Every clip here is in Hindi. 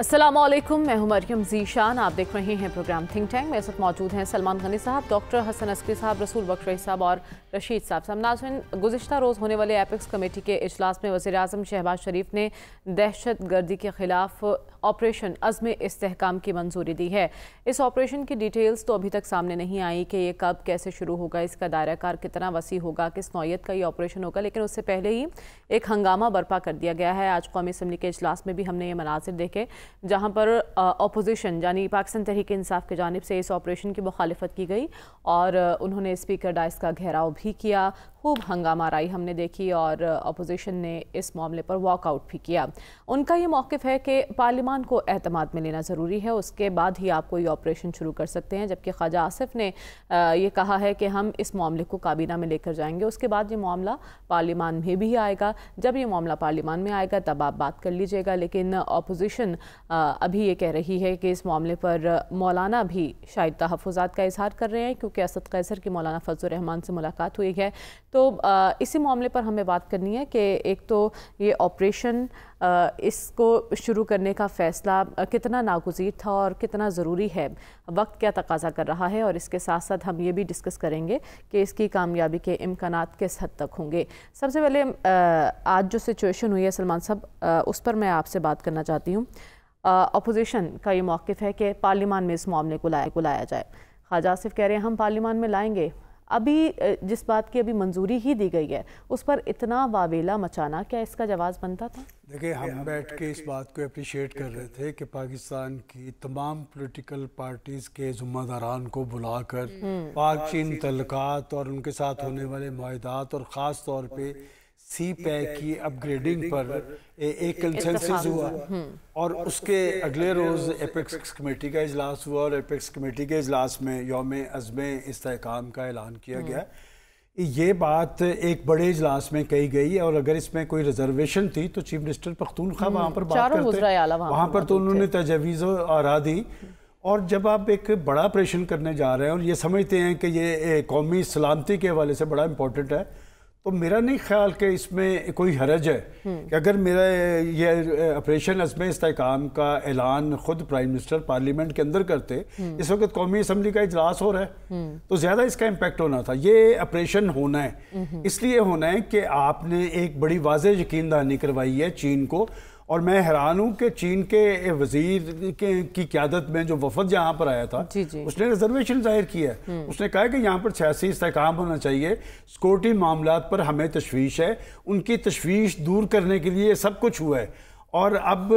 असलम मैं हूं मरियम जीशान आप देख रहे हैं प्रोग्राम थिंक टैंक मेरे साथ मौजूद हैं सलमान गनी साहब डॉक्टर हसन अस्करी साहब रसूल बख्श साहब और रशीद साहब साहब नाजन गुजशत रोज़ होने वाले एपिक्स कमेटी के अजलास में वजी अजम शहबाज शरीफ ने दहशत गर्दी के ख़िलाफ़ ऑपरेशन अज़म इसकाम की मंजूरी दी है इस ऑपरेशन की डिटेल्स तो अभी तक सामने नहीं आई कि ये कब कैसे शुरू होगा इसका दायरा कार कितना वसी होगा किस नौीयत का ये ऑपरेशन होगा लेकिन उससे पहले ही एक हंगामा बर्पा कर दिया गया है आज कौमी असम्बली के अजलास में भी हमने ये मनाजिर देखे जहां पर अपोजिशन यानी पाकिस्तान तहरीक इंसाफ की जानब से इस ऑपरेशन की मुखालफत की गई और उन्होंने स्पीकर डाइस का घेराव भी किया खूब हंगामा राई हमने देखी और अपोजिशन ने इस मामले पर वॉकआउट भी किया उनका ये मौक़ है कि पार्लियामान को अहतमाद में लेना ज़रूरी है उसके बाद ही आप कोई ऑपरेशन शुरू कर सकते हैं जबकि ख्वाजा आसिफ ने ये कहा है कि हम इस मामले को काबीना में लेकर जाएंगे उसके बाद ये मामला पार्लियामान में भी आएगा जब ये मामला पार्लियामान में आएगा तब आप बात कर लीजिएगा लेकिन अपोजिशन अभी ये कह रही है कि इस मामले पर मौलाना भी शायद तहफात का इजहार कर रहे हैं क्योंकि असद कैसर की मौलाना फजल रहमान से मुलाकात हुई है तो इसी मामले पर हमें बात करनी है कि एक तो ये ऑपरेशन इसको शुरू करने का फ़ैसला कितना नागजीर था और कितना ज़रूरी है वक्त क्या तकाजा कर रहा है और इसके साथ साथ हम ये भी डिस्कस करेंगे कि इसकी कामयाबी के इम्कान किस हद तक होंगे सबसे पहले आज जो सिचुएशन हुई है सलमान साहब उस पर मैं आपसे बात करना चाहती हूँ अपोजिशन का ये मौक़ है कि पार्लीमान में इस मामले को लाया को लाया जाए ख्वाजा आसिफ कह रहे हैं हम पार्लीमान में लाएंगे अभी जिस बात की अभी मंजूरी ही दी गई है उस पर इतना वावेला मचाना क्या इसका जवाब बनता था देखिए हम बैठ के इस बात को अप्रिशिएट कर रहे थे कि पाकिस्तान की तमाम पॉलिटिकल पार्टीज़ के जुम्मेदारान को बुलाकर हम्म। पाक चीन तलक़ात और उनके साथ होने वाले माहदात और ख़ास तौर पर सी पैक की अपग्रेडिंग पर एक कंसेंसस हुआ हम्म। और उसके अगले रोज़ एपेक्स कमेटी का इजलास हुआ और एपेक्स कमेटी के इजलास में योम अज़म इसकाम का ऐलान किया हम्म। गया ये बात एक बड़े इजलास में कही गई और अगर इसमें कोई रिजर्वेशन थी तो चीफ मिनिस्टर पख्तूनखा वहाँ पर बात करते वहाँ पर तो उन्होंने तजावीज आरा दी और जब आप एक बड़ा ऑपरेशन करने जा रहे हैं और ये समझते हैं कि ये कौमी सलामती के हवाले से बड़ा इंपॉर्टेंट है तो मेरा नहीं ख्याल कि इसमें कोई हरज है कि अगर मेरा ये ऑपरेशन अजम इसकाम का ऐलान खुद प्राइम मिनिस्टर पार्लियामेंट के अंदर करते इस वक्त कौमी असम्बली का इजलास हो रहा है तो ज़्यादा इसका इम्पेक्ट होना था ये ऑपरेशन होना है इसलिए होना है कि आपने एक बड़ी वाज यकीन दहानी करवाई है चीन को और मैं हैरान हूँ कि चीन के वजीर के की क्यादत में जो वफद यहाँ पर आया था जी जी। उसने रिजर्वेशन जाहिर किया है हम्म। उसने कहा कि यहाँ पर सियासी इसकाम होना चाहिए सिक्योरिटी मामला पर हमें तशवीश है उनकी तशवीश दूर करने के लिए सब कुछ हुआ है और अब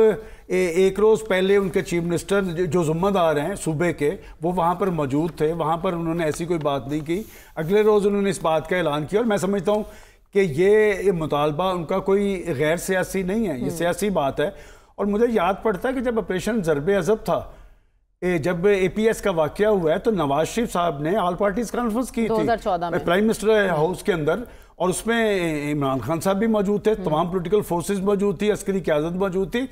ए, एक रोज़ पहले उनके चीफ मिनिस्टर जो जुम्मेदार हैं सूबे के वो वहाँ पर मौजूद थे वहाँ पर उन्होंने ऐसी कोई बात नहीं की अगले रोज़ उन्होंने इस बात का ऐलान किया और मैं समझता हूँ कि ये, ये मुतालबा उनका कोई गैर सियासी नहीं है ये हम्म। सियासी बात है और मुझे याद पड़ता है कि जब ऑपरेशन ज़रब अजब था ए, जब ए पी एस का वाक्य हुआ है तो नवाज शरीफ साहब ने ऑल पार्टीज कॉन्फ्रेंस की थी प्राइम मिनिस्टर हाउस के अंदर और उसमें इमरान खान साहब भी मौजूद थे हम्म। तमाम पोलिटिकल फोर्सेज मौजूद थी अस्करी क्यादत मौजूद थी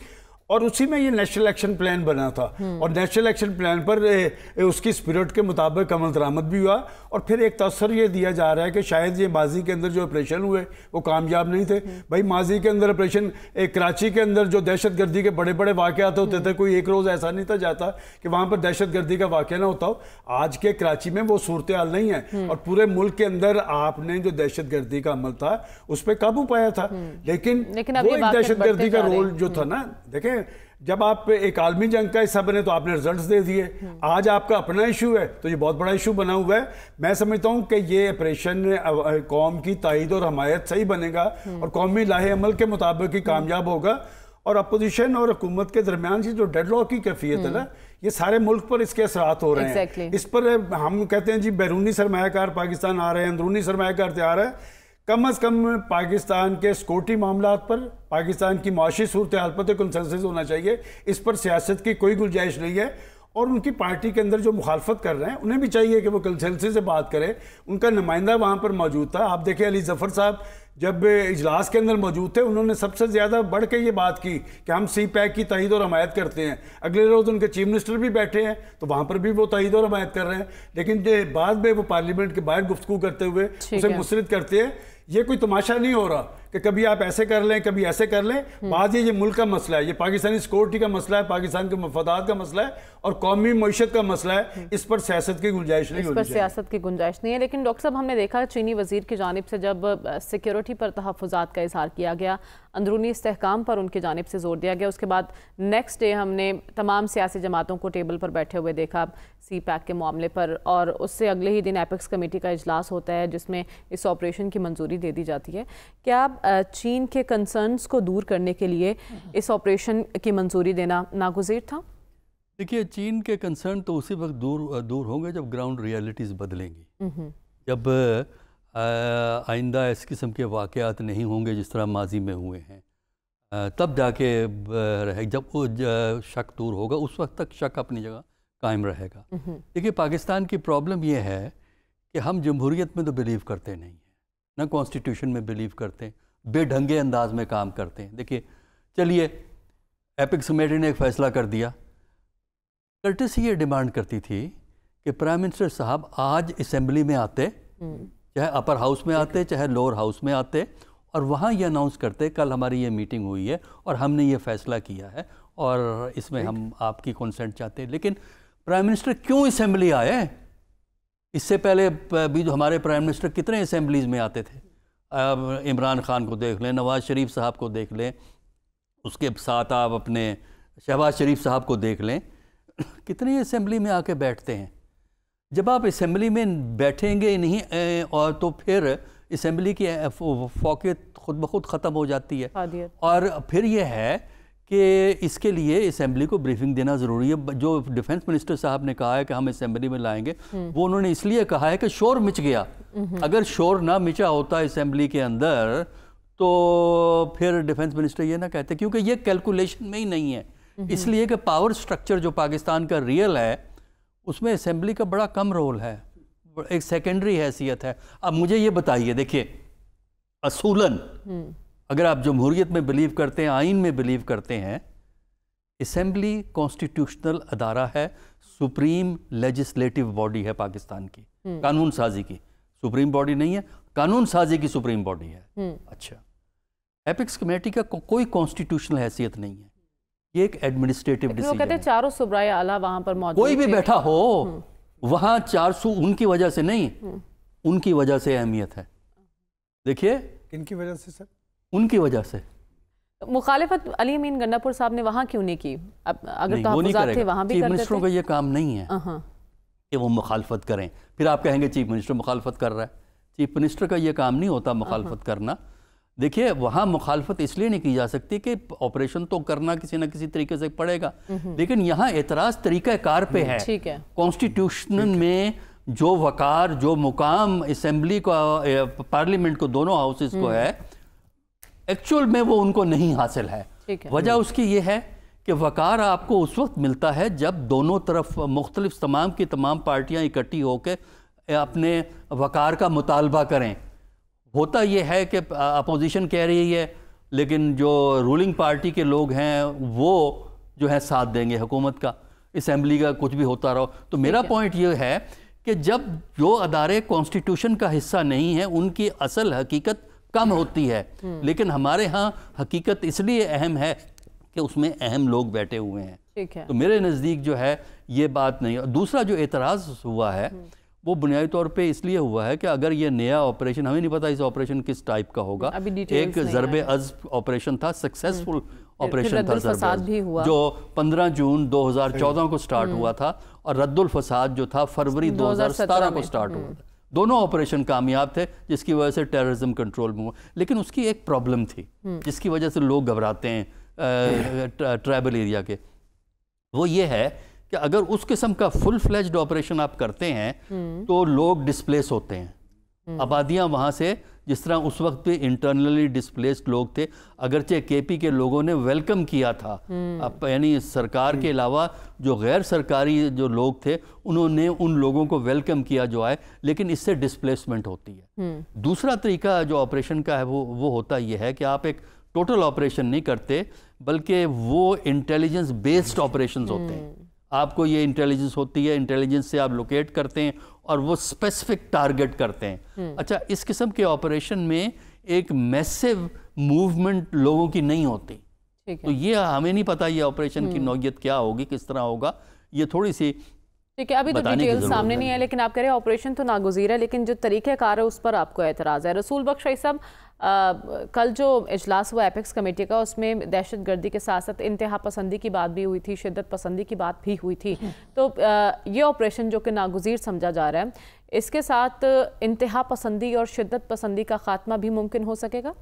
और उसी में ये नेशनल एक्शन प्लान बना था और नेशनल एक्शन प्लान पर ए, ए, उसकी स्पिरिट के मुताबिक अमल दरामद भी हुआ और फिर एक तसर ये दिया जा रहा है कि शायद ये माजी के अंदर जो ऑपरेशन हुए वो कामयाब नहीं थे भाई माजी के अंदर ऑपरेशन कराची के अंदर जो दहशत गर्दी के बड़े बड़े वाक़ात होते थे कोई एक रोज़ ऐसा नहीं था जाता कि वहाँ पर दहशत गर्दी का वाक़ ना होता हो आज के कराची में वो सूरत हाल नहीं है हम्म। और पूरे मुल्क के अंदर आपने जो दहशत गर्दी का अमल था उस पर काबू पाया था हम्म। लेकिन वो एक दहशत गर्दी का रोल जो था हम्म। ना देखें जब आप एक आलमी जंग का हिस्सा बने तो आपने रिजल्ट्स दे दिए आज आपका अपना इशू है तो ये बहुत बड़ा इशू बना हुआ है मैं समझता हूँ कि ये ऑपरेशन कौम की तइद और हमायत सही बनेगा और कौमी लाहे अमल के मुताबिक ही कामयाब होगा और अपोजिशन और हुकूमत के दरमियान से जो डेडलॉक की कैफियत है ना ये सारे मुल्क पर इसके असरात हो रहे हैं exactly. इस पर हम कहते हैं जी बैरूनी सरमाकार पाकिस्तान आ रहे हैं अंदरूनी सरमाकार तैयार है कम अज़ कम पाकिस्तान के सिक्योरिटी मामला पर पाकिस्तान की माशी सूरत हाल पर तो कंसेंसस होना चाहिए इस पर सियासत की कोई गुंजाइश नहीं है और उनकी पार्टी के अंदर जो मुखालफत कर रहे हैं उन्हें भी चाहिए कि वो कंसेंसस से बात करें उनका नुमाइंदा वहाँ पर मौजूद था आप देखें अली जफ़र साहब जब इजलास के अंदर मौजूद थे उन्होंने सबसे ज़्यादा बढ़ के ये बात की कि हम सी पैक की तहिद और हमायत करते हैं अगले रोज़ उनके चीफ मिनिस्टर भी बैठे हैं तो वहाँ पर भी वो तहिद और हमायत कर रहे हैं लेकिन बाद में वो पार्लियामेंट के बाहर गुफ्तु करते हुए उसे मुस्रद करते हैं ये कोई तमाशा नहीं हो रहा कि कभी आप ऐसे कर लें कभी ऐसे कर लें हम्म। बात ये मुल्क का मसला है ये पाकिस्तानी सिक्योरिटी का मसला है पाकिस्तान के मफादात का मसला है और कौमी मीशत का मसला है हम्म। इस पर सियासत की गुंजाइश नहीं इस पर सियासत की गुंजाइश नहीं है लेकिन डॉक्टर साहब हमने देखा चीनी वजीर की जानब से जब सिक्योरिटी पर तहफात का इजहार किया गया अंदरूनी इसकाम पर उनकी जानब से जोर दिया गया उसके बाद नेक्स्ट डे हमने तमाम सियासी जमातों को टेबल पर बैठे हुए देखा सी पैक के मामले पर और उससे अगले ही दिन एपेक्स कमेटी का इजलास होता है जिसमें इस ऑपरेशन की मंजूरी दे दी जाती है क्या चीन के कंसर्न्स को दूर करने के लिए हम्म। इस ऑपरेशन की मंजूरी देना नागुजर था देखिए चीन के कंसर्न तो उसी वक्त दूर दूर होंगे जब ग्राउंड रियलिटीज़ बदलेंगी हम्म, हम्म। जब आइंदा इस किस्म के वाकयात नहीं होंगे जिस तरह माजी में हुए हैं तब जाके रहे जब वो शक दूर होगा उस वक्त तक शक अपनी जगह कायम रहेगा देखिए पाकिस्तान की प्रॉब्लम यह है कि हम जमहूरीत में तो बिलीव करते नहीं हैं ना कॉन्स्टिट्यूशन में बिलीव करते हैं बेढंगे अंदाज में काम करते हैं देखिए चलिए एपिक समेटी ने एक फ़ैसला कर दिया कर्टिस ये डिमांड करती थी कि प्राइम मिनिस्टर साहब आज असेंबली में आते हम्म। चाहे अपर हाउस में आते चाहे लोअर हाउस में आते और वहाँ ये अनाउंस करते कल हमारी ये मीटिंग हुई है और हमने ये फ़ैसला किया है और इसमें हम आपकी कंसेंट चाहते हैं लेकिन प्राइम मिनिस्टर क्यों असेंबली आए इससे पहले भी जो हमारे प्राइम मिनिस्टर कितने असेंबलीज में आते थे इमरान ख़ान को देख लें नवाज़ शरीफ साहब को देख लें उसके साथ आप अपने शहबाज शरीफ साहब को देख लें कितने असम्बली में आके बैठते हैं जब आप इसम्बली में बैठेंगे नहीं और तो फिर इसम्बली की फोकियत खुद ब खुद ख़त्म हो जाती है और फिर यह है कि इसके लिए असेंबली को ब्रीफिंग देना ज़रूरी है जो डिफेंस मिनिस्टर साहब ने कहा है कि हम असम्बली में लाएंगे वो उन्होंने इसलिए कहा है कि शोर मिच गया हम्म। अगर शोर ना मिचा होता असम्बली के अंदर तो फिर डिफेंस मिनिस्टर ये ना कहते क्योंकि ये कैलकुलेशन में ही नहीं है हम्म। इसलिए कि पावर स्ट्रक्चर जो पाकिस्तान का रियल है उसमें असम्बली का बड़ा कम रोल है एक सेकेंडरी हैसियत है अब मुझे ये बताइए देखिए असूलन हम्म। अगर आप जमहूरीत में बिलीव करते हैं आइन में बिलीव करते हैं इसम्बली कॉन्स्टिट्यूशनल अदारा है सुप्रीम लेजिस्लेटिव बॉडी है पाकिस्तान की हम्म। कानून साजी की सुप्रीम बॉडी नहीं है कानून साजी की सुप्रीम बॉडी है हम्म। अच्छा एपिक्स कमेटी का को, कोई कॉन्स्टिट्यूशनल हैसियत नहीं है ये एक एडमिनिस्ट्रेटिव डिसीजन कहते हैं चारों सुब्राय आला वहां पर मौजूद कोई भी बैठा हो हम्म। वहां चार सौ उनकी वजह से नहीं उनकी वजह से अहमियत है देखिए की वजह से सर उनकी वजह से मुखालफत अली अमीन गन्नापुर साहब ने वहाँ क्यों नहीं की अब अगर तो थे वहाँ भी चीफ मिनिस्टरों का ये काम नहीं है हाँ, हाँ। कि वो मुखालफत करें फिर आप कहेंगे चीफ मिनिस्टर मुखालफत कर रहा है चीफ मिनिस्टर का ये काम नहीं होता हाँ, मुखालफत करना देखिए वहाँ मुखालफत इसलिए नहीं की जा सकती कि ऑपरेशन तो करना किसी ना किसी तरीके से पड़ेगा हम्म, हम्म। लेकिन यहाँ एतराज़ कार पे हम्म, है ठीक है कॉन्स्टिट्यूशन में जो वकार जो मुकाम असम्बली को पार्लियामेंट को दोनों हाउसेस को है एक्चुअल में वो उनको नहीं हासिल है, है। वजह उसकी ये है कि वक़ार आपको उस वक्त मिलता है जब दोनों तरफ मुख्तलिफ तमाम की तमाम पार्टियाँ इकट्ठी होकर अपने वक़ार का मुतालबा करें होता यह है कि अपोजिशन कह रही है लेकिन जो रूलिंग पार्टी के लोग हैं वो जो है साथ देंगे हुकूमत का इसम्बली का कुछ भी होता रहो तो मेरा पॉइंट ये है कि जब जो अदारे कॉन्स्टिट्यूशन का हिस्सा नहीं है उनकी असल हकीकत कम होती है लेकिन हमारे यहाँ हकीकत इसलिए अहम है कि उसमें अहम लोग बैठे हुए हैं ठीक है तो मेरे नज़दीक जो है ये बात नहीं और दूसरा जो एतराज़ हुआ है हम्म। वो बुनियादी तौर पे इसलिए हुआ है कि अगर ये नया ऑपरेशन हमें नहीं पता इस ऑपरेशन किस टाइप का होगा एक जरब अज ऑपरेशन था सक्सेसफुल हम्म। ऑपरेशन था जरब भी हुआ। जो 15 जून 2014 को स्टार्ट हम्म। हुआ था और रद्दुल फसाद जो था फरवरी 2017 को स्टार्ट हुआ था दोनों ऑपरेशन कामयाब थे जिसकी वजह से टेररिज्म कंट्रोल में हुआ लेकिन उसकी एक प्रॉब्लम थी हम्म। जिसकी वजह से लोग घबराते हैं ट्राइबल एरिया के वो ये है कि अगर उस किस्म का फुल फ्लैज ऑपरेशन आप करते हैं हम्म। तो लोग डिस्प्लेस होते हैं हम्म। आबादियाँ वहाँ से जिस तरह उस वक्त भी इंटरनली डिस्प्लेस्ड लोग थे अगरचे केपी के लोगों ने वेलकम किया था हम्म। अब यानी सरकार के हम्म। अलावा जो गैर सरकारी जो लोग थे उन्होंने उन लोगों को वेलकम किया जो आए लेकिन इससे डिस्प्लेसमेंट होती है हम्म। दूसरा तरीका जो ऑपरेशन का है वो वो होता यह है कि आप एक टोटल ऑपरेशन नहीं करते बल्कि वो इंटेलिजेंस बेस्ड ऑपरेशन होते हैं आपको ये इंटेलिजेंस होती है इंटेलिजेंस से आप लोकेट करते हैं और वो स्पेसिफिक टारगेट करते हैं हम्म। अच्छा इस किस्म के ऑपरेशन में एक मैसिव मूवमेंट लोगों की नहीं होती तो ये हमें नहीं पता ये ऑपरेशन की हम्म। नौीयत क्या होगी किस तरह होगा ये थोड़ी सी ठीक है अभी तो डिटेल सामने नहीं है लेकिन आप कह रहे हैं ऑपरेशन तो नागुजीर है लेकिन जो तरीक़ेकार है उस पर आपको एतराज़ है रसूल बख्श साहब आ, कल जो इजलास हुआ एपेक्स कमेटी का उसमें दहशत गर्दी के साथ साथ इंतहा पसंदी की बात भी हुई थी शिदत पसंदी की बात भी हुई थी हम्म। तो आ, ये ऑपरेशन जो कि नागजीर समझा जा रहा है इसके साथ इंतहा पसंदी और शिदत पसंदी का खात्मा भी मुमकिन हो सकेगा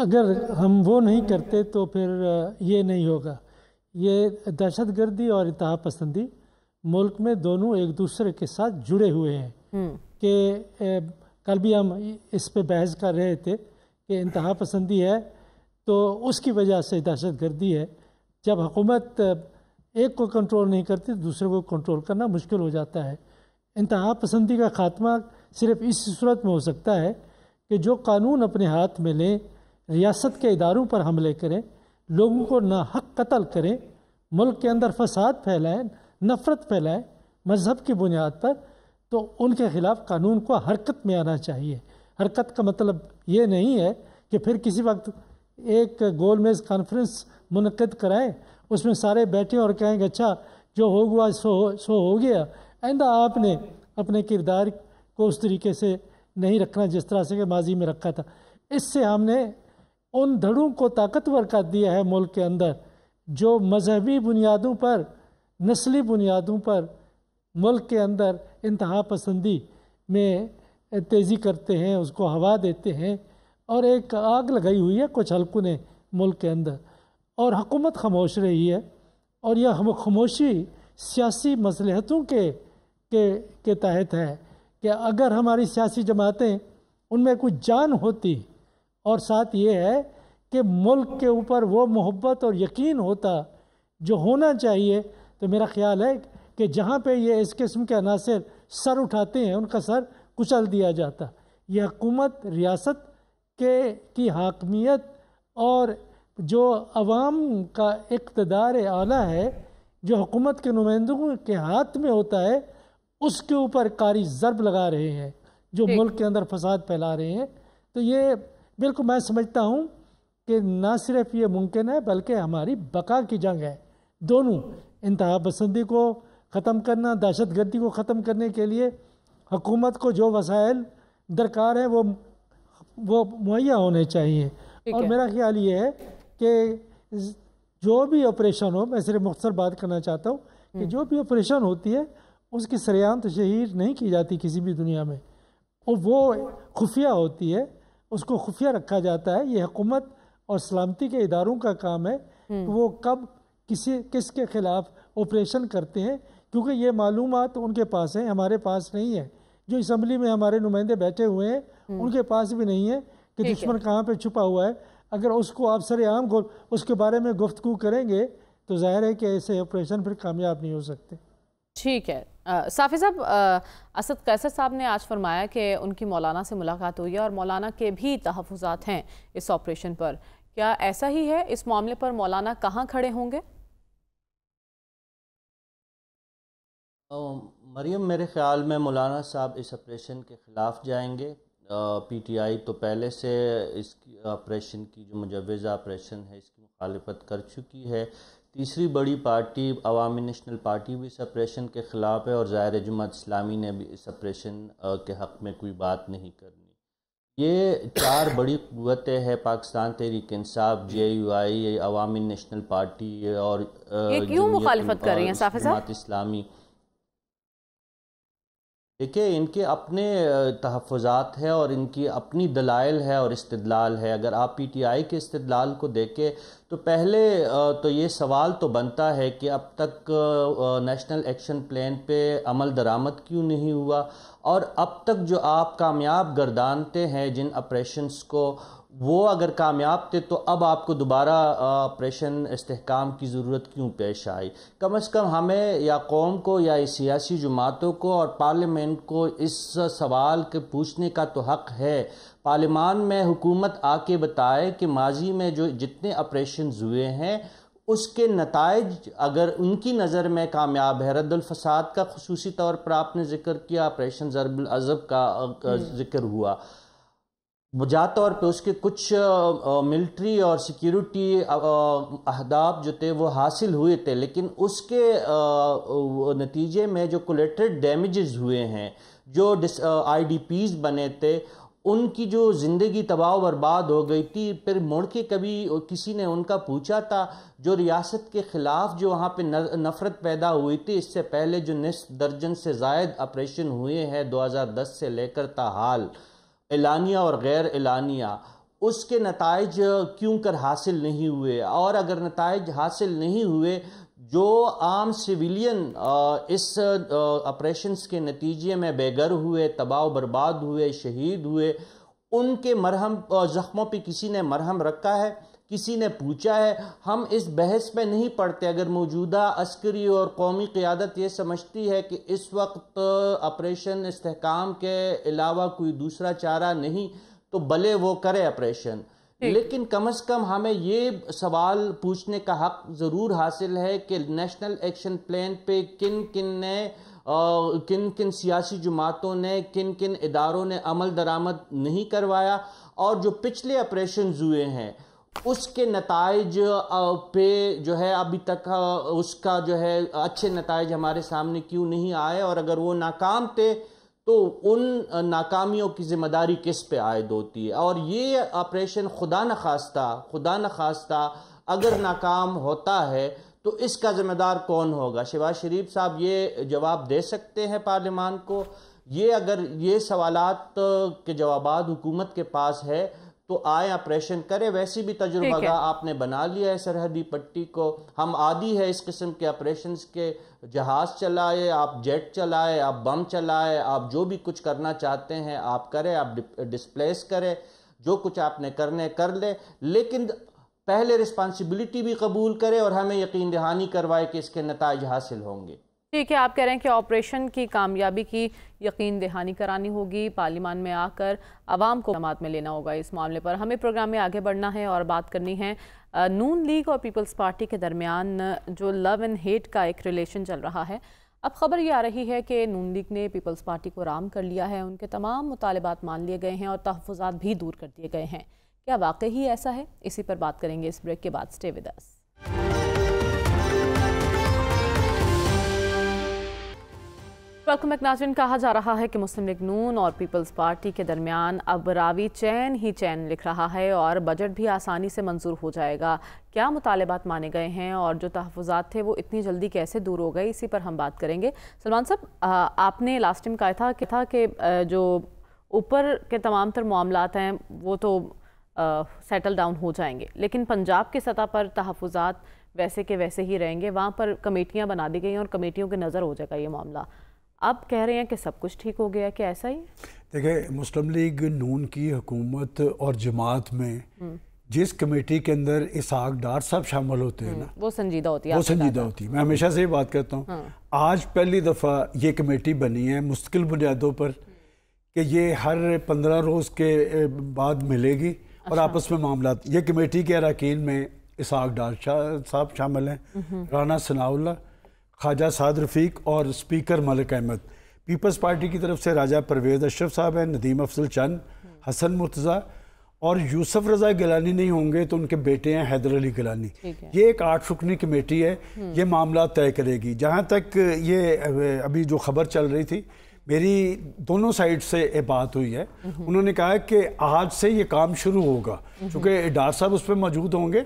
अगर हम वो नहीं करते तो फिर ये नहीं होगा ये दहशत गर्दी और इंतहा पसंदी मुल्क में दोनों एक दूसरे के साथ जुड़े हुए हैं हम्म। कि कल भी हम इस पर बहस कर रहे थे कि इंतहा पसंदी है तो उसकी वजह से दहशत गर्दी है जब हुकूमत एक को कंट्रोल नहीं करती दूसरे को कंट्रोल करना मुश्किल हो जाता है इंतहा पसंदी का खात्मा सिर्फ इस सूरत में हो सकता है कि जो कानून अपने हाथ में लें रियासत के इदारों पर हमले करें लोगों को ना हक कत्ल करें मुल्क के अंदर फसाद फैलाएं नफ़रत फैलाएं मज़हब की बुनियाद पर तो उनके खिलाफ कानून को हरकत में आना चाहिए हरकत का मतलब ये नहीं है कि फिर किसी वक्त एक गोलमेज कॉन्फ्रेंस मनद कराएं उसमें सारे बैठे और कहेंगे अच्छा जो हो गया सो सो हो गया आइंदा आपने अपने किरदार को उस तरीके से नहीं रखना जिस तरह से माजी में रखा था इससे हमने उन धड़ों को ताकतवर कर दिया है मुल्क के अंदर जो मजहबी बुनियादों पर नस्ली बुनियादों पर मुल्क के अंदर इंतहा पसंदी में तेज़ी करते हैं उसको हवा देते हैं और एक आग लगाई हुई है कुछ हल्कों ने मुल्क के अंदर और हुकूमत खामोश रही है और यह खामोशी सियासी मसलहतों के के के तहत है कि अगर हमारी सियासी जमातें उनमें कुछ जान होती और साथ ये है कि मुल्क के ऊपर वो मोहब्बत और यकीन होता जो होना चाहिए तो मेरा ख्याल है कि जहाँ पर ये इस किस्म के अनासर सर उठाते हैं उनका सर कुचल दिया जाता यह हकूमत रियासत के की हाकमियत और जो अवाम का इकतदार आला है जो हुकूमत के नुमाइंदों के हाथ में होता है उसके ऊपर कारी ज़रब लगा रहे हैं जो मुल्क के अंदर फसाद फैला रहे हैं तो ये बिल्कुल मैं समझता हूँ कि ना सिर्फ ये मुमकिन है बल्कि हमारी बका की जंग है दोनों इंतहा पसंदी को ख़त्म करना दहशत गर्दी को ख़त्म करने के लिए हुकूमत को जो वसाइल दरकार है वो वो मुहैया होने चाहिए और मेरा ख्याल ये है कि जो भी ऑपरेशन हो मैं सिर्फ मुख्तर बात करना चाहता हूँ कि हम्म। जो भी ऑपरेशन होती है उसकी सरेआम तशहर नहीं की जाती किसी भी दुनिया में और वो खुफिया होती है उसको खुफिया रखा जाता है ये हुकूमत और सलामती के इदारों का काम है हम्म। वो कब किसी किसके खिलाफ ऑपरेशन करते हैं क्योंकि ये मालूम तो उनके पास है हमारे पास नहीं है जो इसम्बली में हमारे नुमाइंदे बैठे हुए हैं हम्म। उनके पास भी नहीं है कि दुश्मन कहाँ पर छुपा हुआ है अगर उसको आप सर सरेआम उसके बारे में गुफ्तु करेंगे तो जाहिर है कि ऐसे ऑपरेशन फिर कामयाब नहीं हो सकते ठीक है साफ़ी साहब असद कैसर साहब ने आज फरमाया कि उनकी मौलाना से मुलाकात हुई है और मौलाना के भी तहफ़ात हैं इस ऑपरेशन पर क्या ऐसा ही है इस मामले पर मौलाना कहाँ खड़े होंगे तो मरियम मेरे ख़्याल में मौलाना साहब इस ऑपरेशन के ख़िलाफ़ जाएंगे पीटीआई तो पहले से इसकी ऑपरेशन की जो मुजवज़ा ऑपरेशन है इसकी मुखालफत कर चुकी है तीसरी बड़ी पार्टी अवामी नेशनल पार्टी भी इस ऑपरेशन के ख़िलाफ़ है और ज़ाहिर जमत इस्लामी ने भी इस ऑपरेशन के हक़ में कोई बात नहीं करनी ये चार बड़ी क़वतें हैं Pakistan Tehreek Insaf J U I Awami National Party और क्यों मुखालफत कर रही हैं इस्लामी देखिए इनके अपने तहफ़ात है और इनकी अपनी दलाइल है और इस्तलाल है अगर आप पी टी आई के इस्तलाल को देखें तो पहले तो ये सवाल तो बनता है कि अब तक नेशनल एक्शन प्लान पे अमल दरामद क्यों नहीं हुआ और अब तक जो आप कामयाब गर्दानते हैं जिन ऑपरेशंस को वो अगर कामयाब थे तो अब आपको दोबारा ऑपरेशन इसकाम की ज़रूरत क्यों पेश आई कम अज़ कम हमें या कौम को या सियासी जमातों को और पार्लियामेंट को इस सवाल के पूछने का तो हक़ है पार्लियामान में हुकूमत आके बताए कि माजी में जो जितने ऑपरेशन हुए हैं उसके नतज अगर उनकी नज़र में कामयाब है रद्दुलफसाद का खसूसी तौर पर आपने जिक्र किया ऑपरेशन ज़रबुलज़ब का हम्म। जिक्र हुआ वजह तौर पर उसके कुछ मिल्ट्री और सिक्योरिटी अहदाब जो थे वो हासिल हुए थे लेकिन उसके नतीजे में जो कोलेट्रेड डैमेज हुए हैं जो आई डी पीज़ बने थे उनकी जो ज़िंदगी तबाह बर्बाद हो गई थी फिर मुड़ के कभी किसी ने उनका पूछा था जो रियासत के ख़िलाफ़ जो वहाँ पर नफ़रत पैदा हुई थी इससे पहले जो निसफ दर्जन से जायद ऑपरेशन हुए हैं दो हज़ार दस से लेकर ता हाल एलानिया और गैर एलानिया उसके नतज क्यों कर हासिल नहीं हुए और अगर नतज हासिल नहीं हुए जो आम सिविलियन इस ऑपरेशंस के नतीजे में बेघर हुए तबाह बर्बाद हुए शहीद हुए उनके मरहम ज़ख्मों पे किसी ने मरहम रखा है किसी ने पूछा है हम इस बहस में नहीं पढ़ते अगर मौजूदा अस्करी और कौमी क़्यादत ये समझती है कि इस वक्त ऑपरेशन इसकाम के अलावा कोई दूसरा चारा नहीं तो भले वो करे ऑपरेशन लेकिन कम से कम हमें ये सवाल पूछने का हक ज़रूर हासिल है कि नेशनल एक्शन प्लान पे किन किन ने किन किन सियासी जमातों ने किन किन इदारों ने अमल दरामद नहीं करवाया और जो पिछले ऑपरेशन हुए हैं उसके नतज पे जो है अभी तक उसका जो है अच्छे नतज हमारे सामने क्यों नहीं आए और अगर वो नाकाम थे तो उन नाकामियों की ज़िम्मेदारी किस पे आयद होती है और ये ऑपरेशन खुदा न खास्ता खुदा न खास्ता अगर नाकाम होता है तो इसका ज़िम्मेदार कौन होगा शिवाज शरीफ साहब ये जवाब दे सकते हैं पार्लियामान को ये अगर ये सवालत के जवाब हुकूमत के पास है तो आए ऑपरेशन करें वैसे भी तजुर्बा आपने बना लिया है सरहदी पट्टी को हम आदि है इस किस्म के ऑपरेशन के जहाज चलाए आप जेट चलाए आप बम चलाए आप जो भी कुछ करना चाहते हैं आप करें आप डिस्प्लेस करें जो कुछ आपने करने कर ले, लेकिन पहले रिस्पांसिबिलिटी भी कबूल करें और हमें यकीन दहानी करवाए कि इसके नतज हासिल होंगे ठीक है आप कह रहे हैं कि ऑपरेशन की कामयाबी की यकीन दहानी करानी होगी पार्लियामान में आकर आवाम को जमात में लेना होगा इस मामले पर हमें प्रोग्राम में आगे बढ़ना है और बात करनी है नून लीग और पीपल्स पार्टी के दरमियान जो लव एंड हेट का एक रिलेशन चल रहा है अब खबर ये आ रही है कि नून लीग ने पीपल्स पार्टी को राम कर लिया है उनके तमाम मुतालबात मान लिए गए हैं और तहफ़ात भी दूर कर दिए गए हैं क्या वाकई ही ऐसा है इसी पर बात करेंगे इस ब्रेक के बाद स्टे विद वेलकम बैक कहा जा रहा है कि मुस्लिम लीग नून और पीपल्स पार्टी के दरमियान अब रावी चैन ही चैन लिख रहा है और बजट भी आसानी से मंजूर हो जाएगा क्या मुतालबात माने गए हैं और जो तहफात थे वो इतनी जल्दी कैसे दूर हो गए इसी पर हम बात करेंगे सलमान साहब आपने लास्ट टाइम कहा था कि था कि जो ऊपर के तमाम तर मामला हैं वो तो सेटल डाउन हो जाएंगे लेकिन पंजाब की सतह पर तहफात वैसे के वैसे ही रहेंगे वहाँ पर कमेटियाँ बना दी गई हैं और कमेटियों के नज़र हो जाएगा ये मामला अब कह रहे हैं कि सब कुछ ठीक हो गया क्या ऐसा ही देखिए मुस्लिम लीग नून की हुकूमत और जमात में हम्म। जिस कमेटी के अंदर इसहाक डार सब शामिल होते हैं हम्म, ना वो संजीदा होती है वो संजीदा होती है मैं हमेशा से ये बात करता हूँ हाँ। आज पहली दफ़ा ये कमेटी बनी है मुश्किल बुनियादों पर कि ये हर पंद्रह रोज़ के बाद मिलेगी अच्छा। और आपस में मामला ये कमेटी के अरकान में इसहाक डार साहब शामिल हैं हम्म। राना सनाउल्ला ख्वाजा साद रफ़ीक और speaker Malik Ahmad Peoples Party की तरफ से राजा परवेज़ अशरफ साहब हैं नदीम अफजल चंद हसन मुर्तज़ा और यूसफ रज़ा गिलानी नहीं होंगे तो उनके बेटे हैं हैदर अली गिलानी ये एक आठ रुकनी कमेटी है ये मामला तय करेगी जहाँ तक ये अभी जो खबर चल रही थी मेरी दोनों साइड से ये बात हुई है हम्म। उन्होंने कहा कि आज से ये काम शुरू होगा हम्म। क्योंकि डार साहब उस पर मौजूद होंगे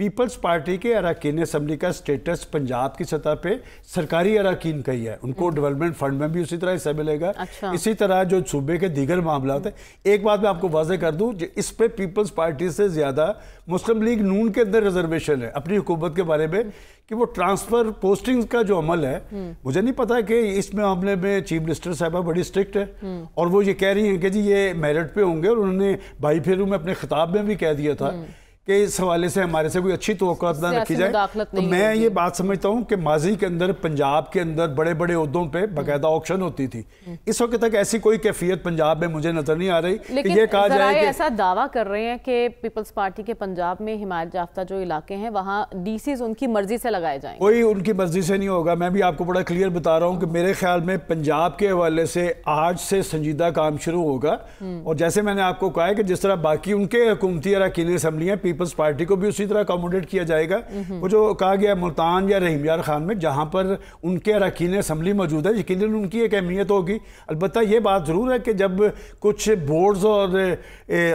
पीपल्स पार्टी के अरकान असम्बली का स्टेटस पंजाब की सतह पे सरकारी अरकान का ही है उनको डेवलपमेंट हम्म। फंड में भी उसी तरह हिस्सा मिलेगा अच्छा। इसी तरह जो सूबे के दीगर मामला होते हैं एक बात मैं आपको वाजह कर दूँ इस पर पीपल्स पार्टी से ज़्यादा मुस्लिम लीग नून के अंदर रिजर्वेशन है अपनी हुकूमत के बारे में कि वो ट्रांसफ़र पोस्टिंग का जो अमल है हम्म। मुझे नहीं पता कि इस मामले में चीफ मिनिस्टर साहबा बड़ी स्ट्रिक्ट है हम्म। और वो ये कह रही हैं कि जी ये मेरिट पे होंगे और उन्होंने भाई फेरू में अपने खिताब में भी कह दिया था कि इस हवाले से हमारे से कोई अच्छी तो ना रखी जाए तो मैं ये बात समझता हूँ कि माजी के अंदर पंजाब के अंदर बड़े बड़े उहदों पर बाकायदा ऑप्शन होती थी इस वक्त तक ऐसी कोई कैफियत पंजाब में मुझे नजर नहीं आ रही लेकिन ये कहा जाए ऐसा दावा कर रहे हैं कि पीपल्स पार्टी के पंजाब में हिमायत याफ्ता जो इलाके हैं वहाँ डी उनकी मर्जी से लगाए जाए कोई उनकी मर्जी से नहीं होगा मैं भी आपको बड़ा क्लियर बता रहा हूँ कि मेरे ख्याल में पंजाब के हवाले से आज से संजीदा काम शुरू होगा और जैसे मैंने आपको कहा है कि जिस तरह बाकी उनके हुकूमती अरकानी असम्बलियाँ पीपल्स पार्टी को भी उसी तरह अकोमोडेट किया जाएगा वो जो कहा गया मुल्तान या रहीम यार खान में जहाँ पर उनके अरकिन असम्बली मौजूद है यकीन उनकी एक अहमियत होगी अलबत् ये बात ज़रूर है कि जब कुछ बोर्ड्स और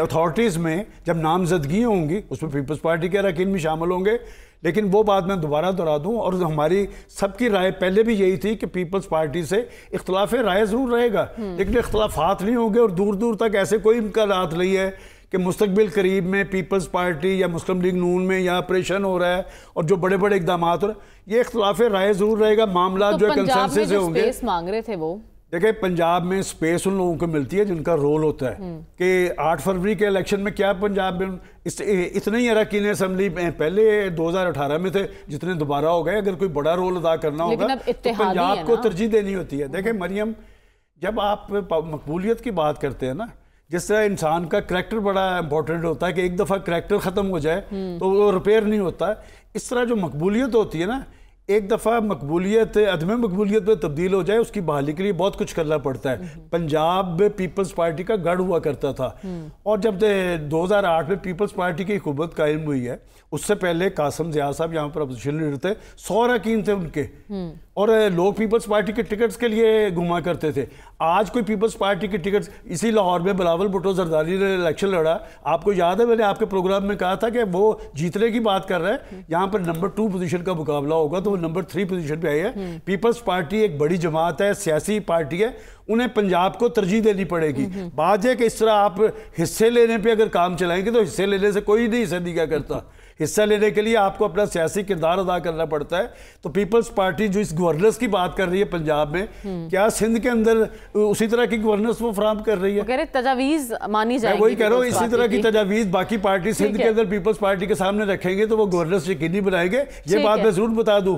अथॉरटीज़ में जब नामजदगी होंगी उसमें पीपल्स पार्टी के अरकिन भी शामिल होंगे लेकिन वो बात मैं दोबारा दोहरा दूं और हमारी सबकी राय पहले भी यही थी कि पीपल्स पार्टी से इख्तलाफ राय ज़रूर रहेगा लेकिन इख्तलाफात नहीं होंगे और दूर दूर तक ऐसे कोई इम्कान नहीं है कि मुस्तबिल करीब में पीपल्स पार्टी या मुस्लिम लीग नून में यहाँ ऑपरेशन हो रहा है और जो बड़े बड़े इकदाम हो रहे हैं ये इख्तलाफ राय ज़रूर रहेगा मामला तो जो है कंसेंसस से होंगे मांग रहे थे वो देखिए पंजाब में स्पेस उन लोगों को मिलती है जिनका रोल होता है हम्म। कि आठ फरवरी के इलेक्शन में क्या पंजाब में इस, इतने ही अरकिन असम्बली पहले 2018 में थे जितने दोबारा हो गए अगर कोई बड़ा रोल अदा करना होगा तो पंजाब को तरजीह देनी होती है देखिए हम्म। मरियम जब आप मकबूलियत की बात करते हैं ना जिस तरह इंसान का करैक्टर बड़ा इंपॉर्टेंट होता है कि एक दफ़ा करैक्टर ख़त्म हो जाए हम्म। तो वो रिपेयर नहीं होता इस तरह जो मकबूलियत होती है ना एक दफ़ा मकबूलियत अदम मकबूलियत में तब्दील हो जाए उसकी बहाली के लिए बहुत कुछ करना पड़ता है हम्म। पंजाब में पीपल्स पार्टी का गढ़ हुआ करता था हम्म। और जब दो हजार आठ में पीपल्स पार्टी की हुकूमत कायम हुई है उससे पहले कासम जया साहब यहाँ पर अपोजिशन लीडर थे सौ रकीन थे उनके और लोग पीपल्स पार्टी के टिकट्स के लिए घुमा करते थे आज कोई पीपल्स पार्टी के टिकट्स इसी लाहौर में बिलावल भुटो जरदारी ने इलेक्शन लड़ा आपको याद है मैंने आपके प्रोग्राम में कहा था कि वो जीतने की बात कर रहे हैं यहाँ पर नंबर टू पोजीशन का मुकाबला होगा तो वो नंबर थ्री पोजीशन पे आई है पीपल्स पार्टी एक बड़ी जमात है सियासी पार्टी है उन्हें पंजाब को तरजीह देनी पड़ेगी हम्म, हम्म। बात यह कि इस तरह आप हिस्से लेने पर अगर काम चलाएंगे तो हिस्से लेने से कोई नहीं सदी क्या करता हिस्सा लेने के लिए आपको अपना सियासी किरदार अदा करना पड़ता है तो पीपल्स पार्टी जो इस गवर्नेंस की बात कर रही है पंजाब में हम्म। क्या सिंध के अंदर उसी तरह की गवर्नेंस वो फ्राहम कर रही है तजावीज मानी जाए वही कह रहा हूँ इसी तरह की तजावीज बाकी पार्टी सिंध के अंदर पीपल्स पार्टी के सामने रखेंगे तो वो गवर्नेंस यकीनी बनाएंगे ये बात मैं जरूर बता दूँ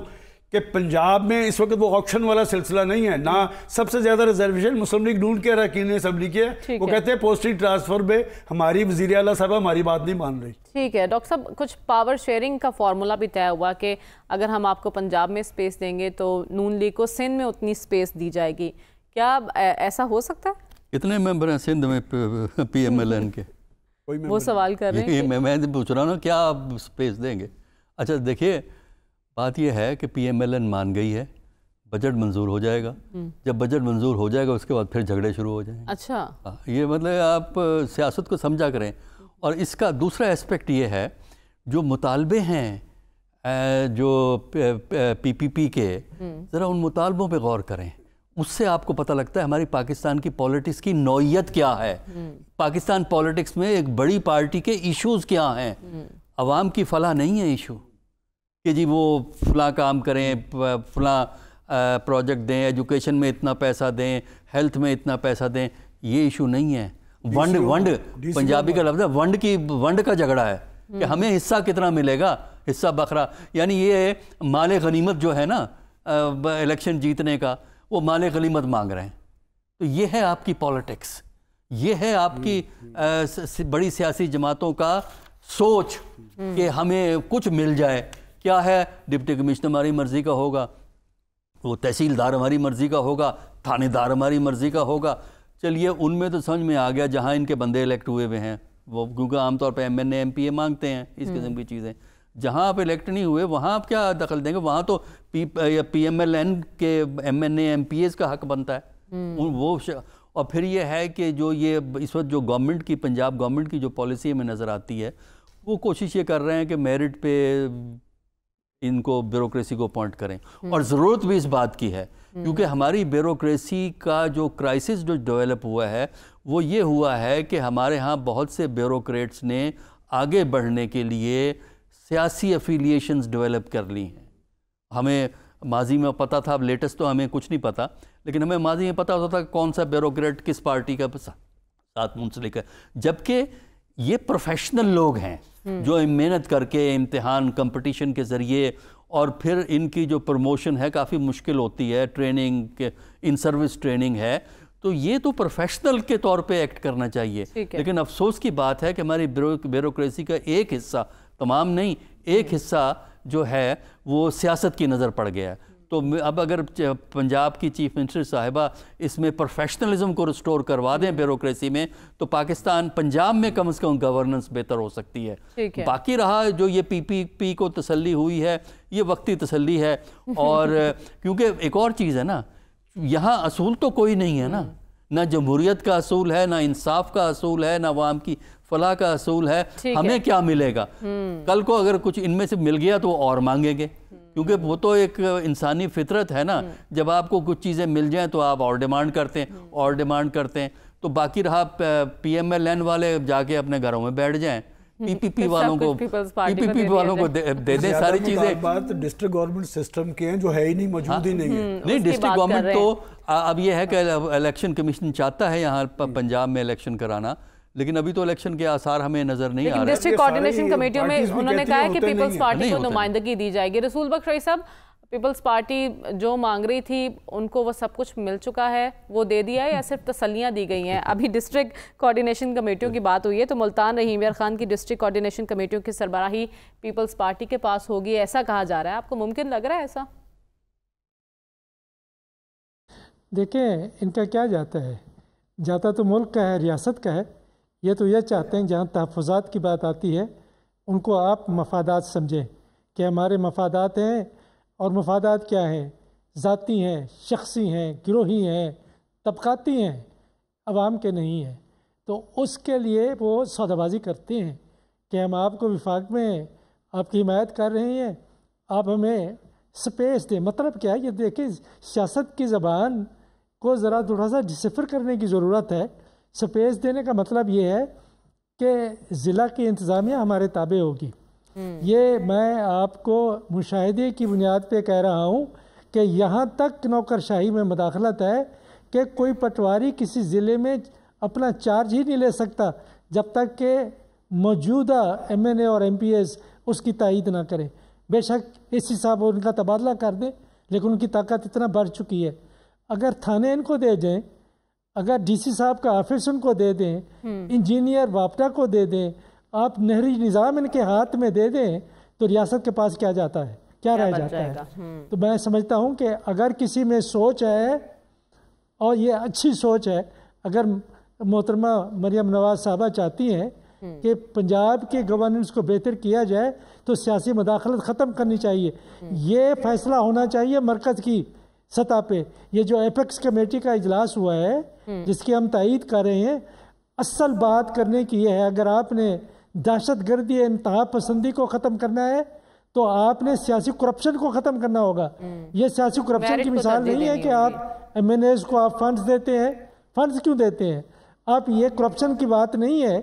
कि पंजाब में इस वक्त वो ऑप्शन वाला सिलसिला नहीं है ना सबसे ज़्यादा रिजर्वेशन मुस्लिम लीग नून के अरकिन ने सब लिखी है वो है। कहते हैं पोस्टिंग ट्रांसफर में हमारी वजी अला साहब हमारी बात नहीं मान रही ठीक है डॉक्टर साहब कुछ पावर शेयरिंग का फार्मूला भी तय हुआ कि अगर हम आपको पंजाब में स्पेस देंगे तो नून लीग को सिंध में उतनी स्पेस दी जाएगी क्या ऐसा हो सकता है कितने मेम्बर हैं सिंध में पी एम एल एन के वो सवाल कर रहे हैं मैं पूछ रहा हूँ क्या आप स्पेस देंगे अच्छा देखिए बात यह है कि पीएमएलएन मान गई है बजट मंजूर हो जाएगा हम्म। जब बजट मंजूर हो जाएगा उसके बाद फिर झगड़े शुरू हो जाएंगे अच्छा हाँ, ये मतलब आप सियासत को समझा करें और इसका दूसरा एस्पेक्ट ये है जो मुतालबे हैं जो पीपीपी के हम्म। ज़रा उन मुतालबों पे गौर करें उससे आपको पता लगता है हमारी पाकिस्तान की पॉलिटिक्स की नौीयत क्या है हम्म। पाकिस्तान पॉलिटिक्स में एक बड़ी पार्टी के इश्यूज क्या हैं आवाम की फलाह नहीं है इशू कि जी वो फला काम करें फला प्रोजेक्ट दें एजुकेशन में इतना पैसा दें हेल्थ में इतना पैसा दें ये इशू नहीं है वंड वंड पंजाबी का लफ्ज़ है वंड की वंड का झगड़ा है कि हम्म। हमें हिस्सा कितना मिलेगा हिस्सा बखरा यानी ये माल गनीमत जो है ना इलेक्शन जीतने का वो माल गनीमत मांग रहे हैं तो ये है आपकी पॉलिटिक्स ये है आपकी आ, हम्म, हम्म। बड़ी सियासी जमातों का सोच कि हमें कुछ मिल जाए क्या है डिप्टी कमिश्नर हमारी मर्ज़ी का होगा वो तहसीलदार हमारी मर्ज़ी का होगा थानेदार हमारी मर्ज़ी का होगा चलिए उनमें तो समझ में आ गया जहाँ इनके बंदे इलेक्ट हुए हुए हैं वो क्योंकि आमतौर पर M N M P A मांगते हैं इस किस्म की हम्म। चीज़ें जहाँ आप इलेक्ट नहीं हुए वहाँ आप क्या दखल देंगे वहाँ तो पी या पी एम एल एन के M N M P S का हक बनता है हम्म। वो और फिर ये है कि जो ये इस वक्त जो गवर्नमेंट की पंजाब गवर्नमेंट की जो पॉलिसी हमें नज़र आती है वो कोशिश ये कर रहे हैं कि मेरिट पे इनको ब्यूरोक्रेसी को अपॉइंट करें हम्म। और ज़रूरत भी इस बात की है हम्म। क्योंकि हमारी ब्यूरोक्रेसी का जो क्राइसिस जो डेवलप हुआ है वो ये हुआ है कि हमारे यहाँ बहुत से ब्यूरोक्रेट्स ने आगे बढ़ने के लिए सियासी अफिलिएशंस डेवलप कर ली हैं हमें माजी में पता था अब लेटेस्ट तो हमें कुछ नहीं पता लेकिन हमें माजी में पता होता था कौन सा ब्यूरोक्रेट किस पार्टी का साथ मुंसलिक है जबकि ये प्रोफेशनल लोग हैं हम्म। जो मेहनत करके इम्तहान कंपटीशन के ज़रिए और फिर इनकी जो प्रमोशन है काफ़ी मुश्किल होती है ट्रेनिंग इन सर्विस ट्रेनिंग है तो ये तो प्रोफेशनल के तौर पे एक्ट करना चाहिए लेकिन अफसोस की बात है कि हमारी ब्यूरोसी का एक हिस्सा तमाम नहीं एक हम्म। हिस्सा जो है वो सियासत की नज़र पड़ गया है तो अब अगर पंजाब की चीफ मिनिस्टर साहिबा इसमें प्रोफेशनलिज्म को रिस्टोर करवा दें ब्यूरोसी में तो पाकिस्तान पंजाब में कम अज़ कम गवर्नेंस बेहतर हो सकती है, है। बाकी रहा जो ये पीपीपी को तसल्ली हुई है ये वक्ती तसल्ली है और क्योंकि एक और चीज़ है ना यहाँ असूल तो कोई नहीं है ना हम्म। ना जमहूरीत का असूल है ना इंसाफ का असूल है ना वाम की फलाह का असूल है हमें है। क्या मिलेगा हम्म। कल को अगर कुछ इनमें से मिल गया तो और मांगेंगे क्योंकि वो तो एक इंसानी फितरत है ना हम्म। जब आपको कुछ चीज़ें मिल जाएँ तो आप और डिमांड करते हैं हम्म। और डिमांड करते हैं तो बाकी रहा एन वाले जाके अपने घरों में बैठ जाएं पीपीपी तो वालों को पीपीपी वालों को दे, दे दें सारी चीजें बात डिस्ट्रिक्ट गवर्नमेंट सिस्टम के हैं जो है ही नहीं मौजूद हाँ। ही नहीं है हम्म, नहीं डिस्ट्रिक्ट गवर्नमेंट तो अब ये है कि इलेक्शन हाँ। कमीशन चाहता है यहाँ पंजाब में इलेक्शन कराना लेकिन अभी तो इलेक्शन के आसार हमें नजर नहीं आ रहे डिस्ट्रिक्ट कोऑर्डिनेशन कमेटियों में उन्होंने कहा है कि पीपल्स पार्टी को नुमाइंदगी दी जाएगी रसूल बख्श रही साहब पीपल्स पार्टी जो मांग रही थी उनको वो सब कुछ मिल चुका है वो दे दिया है या सिर्फ तसलियाँ दी गई हैं अभी डिस्ट्रिक्ट कोऑर्डिनेशन कमेटियों की बात हुई है तो मुल्तान रहीम यार खान की डिस्ट्रिक्ट कोऑर्डिनेशन कमेटियों की सरबराही पीपल्स पार्टी के पास होगी ऐसा कहा जा रहा है आपको मुमकिन लग रहा है ऐसा देखिए इनका क्या जाता है जाता तो मुल्क का है रियासत का है ये तो यह चाहते हैं जहाँ तहफात की बात आती है उनको आप मफादात समझें कि हमारे मफादात हैं और मफादात क्या हैं ज़ाती हैं शख्सी हैं गिरोही हैं तबकाती हैं आवाम के नहीं हैं तो उसके लिए वो सौदाबाजी करते हैं कि हम आपको विफाक में आपकी हिमायत कर रहे हैं आप हमें स्पेस दें मतलब क्या है ये देखें सियासत की ज़बान को ज़रा थोड़ा सा डिसिफर करने की ज़रूरत है स्पेस देने का मतलब ये है कि ज़िला की इंतज़ामिया हमारे ताबे होगी हम्म। ये मैं आपको मुशाहदे की बुनियाद पर कह रहा हूँ कि यहाँ तक नौकरशाही में मदाखलत है कि कोई पटवारी किसी ज़िले में अपना चार्ज ही नहीं ले सकता जब तक कि मौजूदा एम एन ए और एम पी एस उसकी तायद ना करें बेशक इस हिसाब उनका तबादला कर दें लेकिन उनकी ताकत इतना बढ़ चुकी है अगर थाने इनको दे दें अगर डीसी साहब का ऑफिस उनको दे दें इंजीनियर हम्म। वापटा को दे दें आप नहरी निज़ाम इनके हाथ में दे दें तो रियासत के पास क्या जाता है क्या, क्या रह जाता है हम्म। तो मैं समझता हूँ कि अगर किसी में सोच है और ये अच्छी सोच है अगर मोहतरमा मरियम नवाज साहबा चाहती हैं हम्म। कि पंजाब के गवर्नेंस को बेहतर किया जाए तो सियासी मदाखलत ख़त्म करनी चाहिए ये फैसला होना चाहिए मरकज़ की सतह पे ये जो एपेक्स कमेटी का इजलास हुआ है हम्म। जिसकी हम तइद कर रहे हैं असल बात करने की यह है अगर आपने दहशत गर्दी इंतहा पसंदी को ख़त्म करना है तो आपने सियासी करप्शन को ख़त्म करना होगा हम्म। ये सियासी करप्शन की मिसाल नहीं है कि आप एम एन एज को आप फंड्स देते हैं फंड्स क्यों देते हैं आप ये करप्शन की बात नहीं है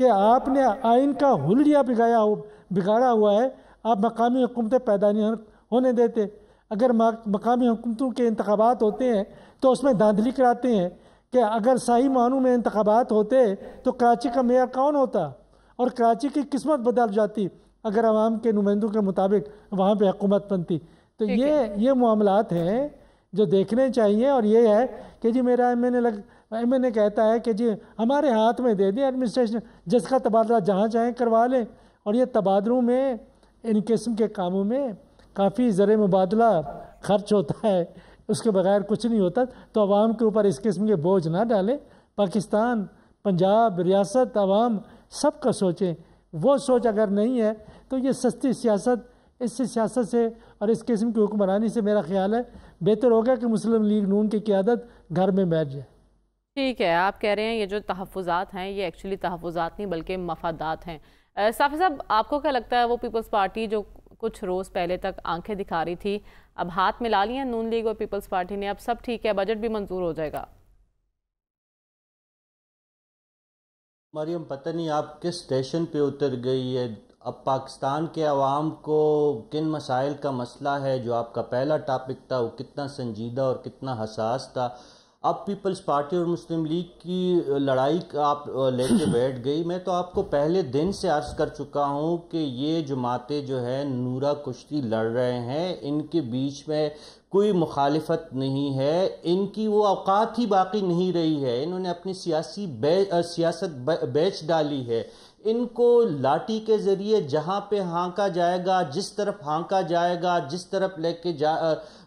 कि आपने आइन का हुलड़िया बिगाया बिगाड़ा हुआ है आप मकामी हुकूमतें पैदा नहीं होने देते अगर मकामी हुकूमतों के इंतबात होते हैं तो उसमें धांधली कराते हैं कि अगर सही मानू में इंतबात होते तो कराची का मेयर कौन होता और कराची की किस्मत बदल जाती अगर आवाम के नुमाइंदों के मुताबिक वहाँ पर हुकूमत बनती तो ये ये मामला हैं जो देखने चाहिए और ये है कि जी मेरा एम एन ए लग एम एन ए कहता है कि जी हमारे हाथ में दे दें एडमिनिस्ट्रेशन जिसका तबादला जहाँ चाहें करवा लें और ये तबादलों में इन किस्म के कामों में काफ़ी ज़र मुबादला खर्च होता है उसके बगैर कुछ नहीं होता तो आवाम के ऊपर इस किस्म के बोझ ना डालें पाकिस्तान पंजाब रियासत आवाम सब का सोचें वो सोच अगर नहीं है तो ये सस्ती सियासत इस सियासत से और इस किस्म की हुक्मरानी से मेरा ख्याल है बेहतर होगा कि मुस्लिम लीग नून की क्यादत घर में बैठ जाए ठीक है आप कह रहे हैं ये जो तहफ़ात हैं ये एक्चुअली तहफ़ात नहीं बल्कि मफादात हैं साफी साहब आपको क्या लगता है वो पीपल्स पार्टी जो कुछ रोज़ पहले तक आंखें दिखा रही थी अब हाथ मिला लिए नून लीग और पीपल्स पार्टी ने अब सब ठीक है बजट भी मंजूर हो जाएगा मरियम पता नहीं आप किस स्टेशन पे उतर गई है अब पाकिस्तान के अवाम को किन मसाइल का मसला है जो आपका पहला टॉपिक था वो कितना संजीदा और कितना हसास था अब पीपल्स पार्टी और मुस्लिम लीग की लड़ाई आप लेके बैठ गई मैं तो आपको पहले दिन से अर्ज कर चुका हूँ कि ये जमातें जो है नूरा कुश्ती लड़ रहे हैं इनके बीच में कोई मुखालफत नहीं है इनकी वो अवकात ही बाकी नहीं रही है इन्होंने अपनी सियासी बे, आ, सियासत बे, बेच डाली है इनको लाठी के ज़रिए जहाँ पे हाँका जाएगा जिस तरफ हाँका जाएगा जिस तरफ लेके जा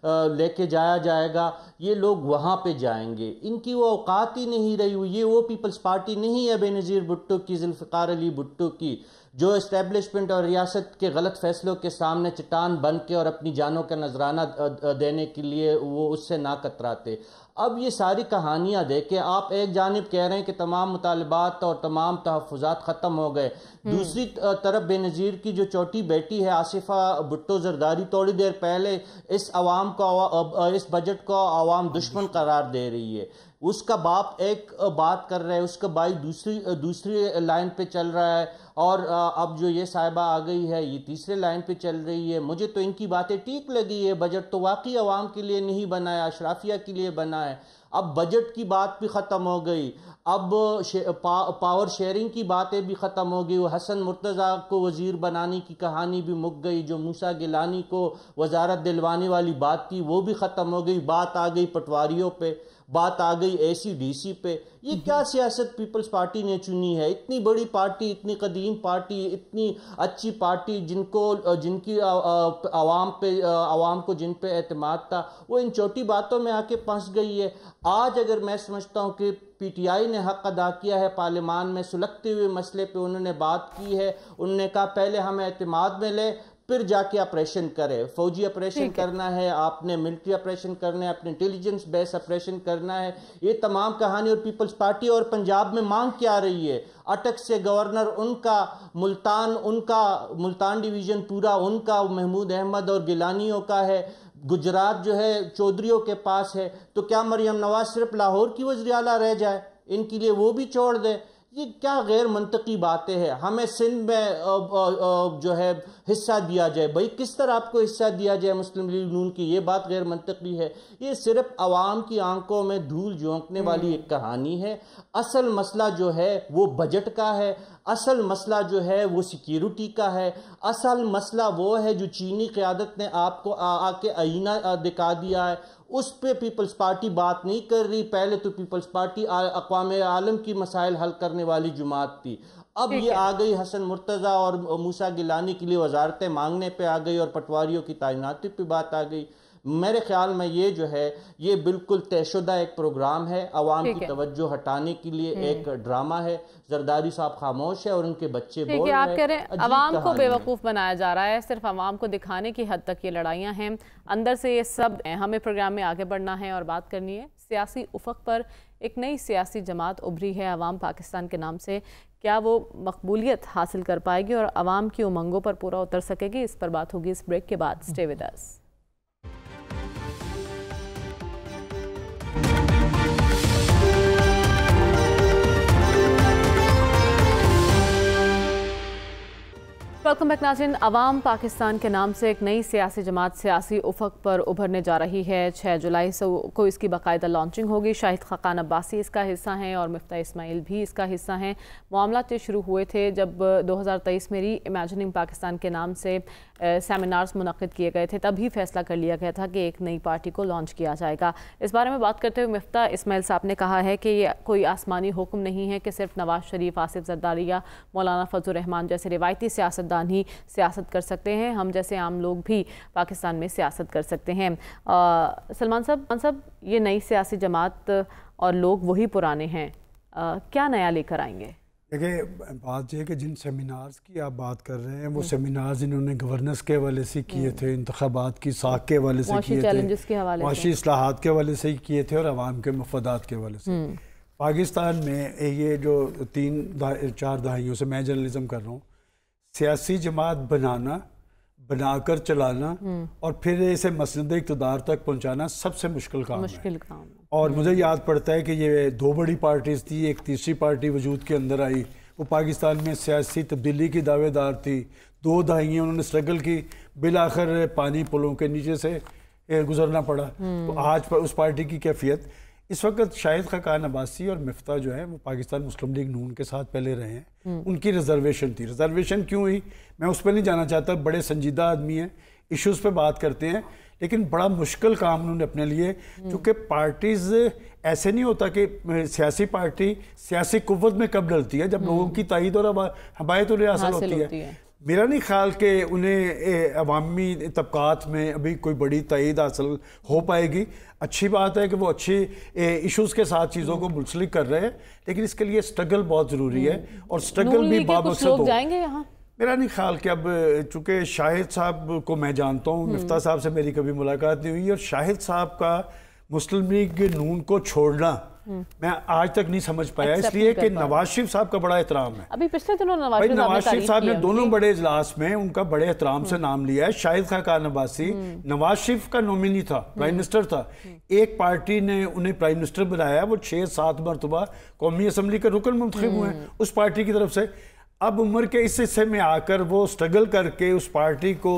लेके जाया जाएगा ये लोग वहाँ पे जाएंगे इनकी वो औकात ही नहीं रही हुई ये वो पीपल्स पार्टी नहीं है बेनज़ीर भुट्टो की जुल्फ़ार अली भुट्टो की जो इस्टेबलिशमेंट और रियासत के गलत फैसलों के सामने चट्टान बन के और अपनी जानों का नजराना देने के लिए वो उससे ना कतराते अब ये सारी कहानियाँ देखें आप एक जानब कह रहे हैं कि तमाम मुतालबात और तमाम तहफात ख़त्म हो गए हम्म। दूसरी तरफ बेनज़ीर की जो छोटी बेटी है आसिफा भुट्टो जरदारी थोड़ी देर पहले इस आवाम को इस बजट को आवाम दुश्मन करार दे रही है उसका बाप एक बात कर रहा है उसका भाई दूसरी दूसरी लाइन पे चल रहा है और अब जो ये साहिबा आ गई है ये तीसरे लाइन पे चल रही है मुझे तो इनकी बातें ठीक लगी है बजट तो वाकई आवाम के लिए नहीं बना है अशराफिया के लिए बना है अब बजट की बात भी ख़त्म हो गई अब शे, पा, पावर शेयरिंग की बातें भी ख़त्म हो गई वो हसन मुर्तज़ा को वज़ीर बनाने की कहानी भी मुक गई जो मूसा गिलानी को वजारत दिलवाने वाली बात थी वो भी ख़त्म हो गई बात आ गई पटवारियों पे बात आ गई एसी डीसी पे ये क्या सियासत पीपल्स पार्टी ने चुनी है इतनी बड़ी पार्टी इतनी कदीम पार्टी इतनी अच्छी पार्टी जिनको जिनकी आवाम पे आवाम को जिन पे अतमाद था वो इन छोटी बातों में आके फंस गई है आज अगर मैं समझता हूँ कि पीटीआई ने हक अदा किया है पार्लियामान में सुलगते हुए मसले पे उन्होंने बात की है उन्होंने कहा पहले हमें अतमाद में ले फिर जाके ऑपरेशन करें फौजी ऑपरेशन करना है आपने मिलिट्री ऑपरेशन करना है अपने इंटेलिजेंस बेस ऑपरेशन करना है ये तमाम कहानी और पीपल्स पार्टी और पंजाब में मांग क्या रही है अटक से गवर्नर उनका मुल्तान उनका मुल्तान डिवीजन पूरा उनका महमूद अहमद और गिलानियों का है गुजरात जो है चौधरीों के पास है तो क्या मरियम नवाज सिर्फ लाहौर की वजरियाला रह जाए इनके लिए वो भी छोड़ दे ये क्या गैर मनतकी बातें हैं हमें सिंध में जो है हिस्सा दिया जाए भाई किस तरह आपको हिस्सा दिया जाए मुस्लिम लीग नून की ये बात गैर मनतकी है ये सिर्फ आवाम की आंखों में धूल झोंकने वाली हम्म। एक कहानी है असल मसला जो है वो बजट का है असल मसला जो है वो सिक्योरिटी का है असल मसला वो है जो चीनी क़्यादत ने आपको आके आईना दिखा दिया है उस पर पीपल्स पार्टी बात नहीं कर रही पहले तो पीपल्स पार्टी अकवाम आलम की मसाइल हल करने वाली जुमात थी अब ये आ गई हसन मुर्तज़ा और मूसा गिलानी के लिए वजारतें मांगने पर आ गई और पटवारियों की तैनाती पर बात आ गई मेरे ख्याल में ये जो है ये बिल्कुल तयशुदा एक प्रोग्राम है आवाम की तवज्जो हटाने के लिए हम्म। एक ड्रामा है जरदारी साहब खामोश है और उनके बच्चे बोल आप कह रहे हैं आवाम को बेवकूफ़ बनाया जा रहा है सिर्फ आवाम को दिखाने की हद तक ये लड़ाइयाँ हैं अंदर से ये सब हमें प्रोग्राम में आगे बढ़ना है और बात करनी है सियासी उफक पर एक नई सियासी जमात उभरी है आवाम पाकिस्तान के नाम से क्या वो मकबूलियत हासिल कर पाएगी और आवाम की उमंगों पर पूरा उतर सकेगी इस पर बात होगी इस ब्रेक के बाद stay with us welcome back नाजिन अवाम पाकिस्तान के नाम से एक नई सियासी जमात सियासी उफक पर उभरने जा रही है छः जुलाई से को इसकी बाकायदा लॉन्चिंग होगी शाहिद खकान अब्बासी इसका हिस्सा हैं और मफ्ता इसमाइल भी इसका हिस्सा हैं मामला तो शुरू हुए थे जब 2023 में री इमेजनिंग पाकिस्तान के नाम से सेमिनार्स मुनद किए गए थे तभी फैसला कर लिया गया था कि एक नई पार्टी को लॉन्च किया जाएगा इस बारे में बात करते हुए मफ्ता इसमाइल साहब ने कहा है कि ये कोई आसमानी हुक्म नहीं है कि सिर्फ नवाज शरीफ आसिफ जरदारी या मौलाना फजल रहमान जैसे रिवायती सियासतदान ही सियासत कर सकते हैं हम जैसे आम लोग भी पाकिस्तान में सियासत कर सकते हैं सलमान साहब साहब ये नई सियासी जमात और लोग वही पुराने हैं आ, क्या नया लेकर आएंगे देखिए बात यह कि जिन सेमिनार्स की आप बात कर रहे हैं वो सेमिनार्स इन्होंने गवर्नेंस के हवाले से किए थे इंतबात की साख के हवाले से किए थे माशी असलाहत के हवाले से ही किए थे और आवाम के मफदात के हवाले से हम्म। पाकिस्तान में ये जो तीन दा, चार दहाइयों से मैं जर्नलिज़म कर रहा हूँ सियासी जमात बनाना बनाकर चलाना हम्म। और फिर इसे मसंद इकतदार तक पहुँचाना सबसे मुश्किल काम मुश्किल काम और मुझे याद पड़ता है कि ये दो बड़ी पार्टीज़ थी एक तीसरी पार्टी वजूद के अंदर आई वो पाकिस्तान में सियासी तब्दीली की दावेदार थी दो दहाइयाँ उन्होंने स्ट्रगल की बिल आखिर पानी पुलों के नीचे से गुजरना पड़ा तो हम्म। आज पर उस पार्टी की कैफियत इस वक्त शाहिद खकान अब्बासी और मफ्ता जो है वो पाकिस्तान मुस्लिम लीग नून के साथ पहले रहे हैं हम्म। उनकी रिजर्वेशन थी रिजर्वेशन क्यों हुई मैं उस पर नहीं जाना चाहता बड़े संजीदा आदमी हैं इश्यूज़ पे बात करते हैं लेकिन बड़ा मुश्किल काम उन्होंने अपने लिए क्योंकि पार्टीज़ ऐसे नहीं होता कि सियासी पार्टी सियासी कुत में कब डलती है जब लोगों की तइद और हमायत उन्हें हासिल होती, होती है मेरा नहीं ख्याल कि उन्हें अवामी तबक़ात में अभी कोई बड़ी तइद हासिल हो पाएगी अच्छी बात है कि वो अच्छी इश्यूज़ के साथ चीज़ों को मुंसलिक कर रहे हैं लेकिन इसके लिए स्ट्रगल बहुत ज़रूरी है हम्म। और स्ट्रगल भी बाबा तो जाएंगे यहाँ मेरा नहीं ख्याल कि अब चूँकि शाहिद साहब को मैं जानता हूँ हम्म। मफ्ता साहब से मेरी कभी मुलाकात नहीं हुई और शाहिद साहब का मुस्लिम लीग नून को छोड़ना हम्म। मैं आज तक नहीं समझ पाया इसलिए कि नवाज शरीफ साहब का बड़ा एहतराम है अभी पिछले दिनों नवाज भाई नवाज शरीफ साहब ने दोनों बड़े इजलास में उनका बड़े एहतराम से हम्म। नाम लिया है शाहिद का नवासी नवाज शरीफ का नॉमिनी था प्राइम मिनिस्टर था एक पार्टी ने उन्हें प्राइम मिनिस्टर बनाया वो छः सात मरतबा कौमी असम्बली के रुकन मुंतब हुए उस पार्टी की तरफ से अब उम्र के इस हिस्से में आकर वो स्ट्रगल करके उस पार्टी को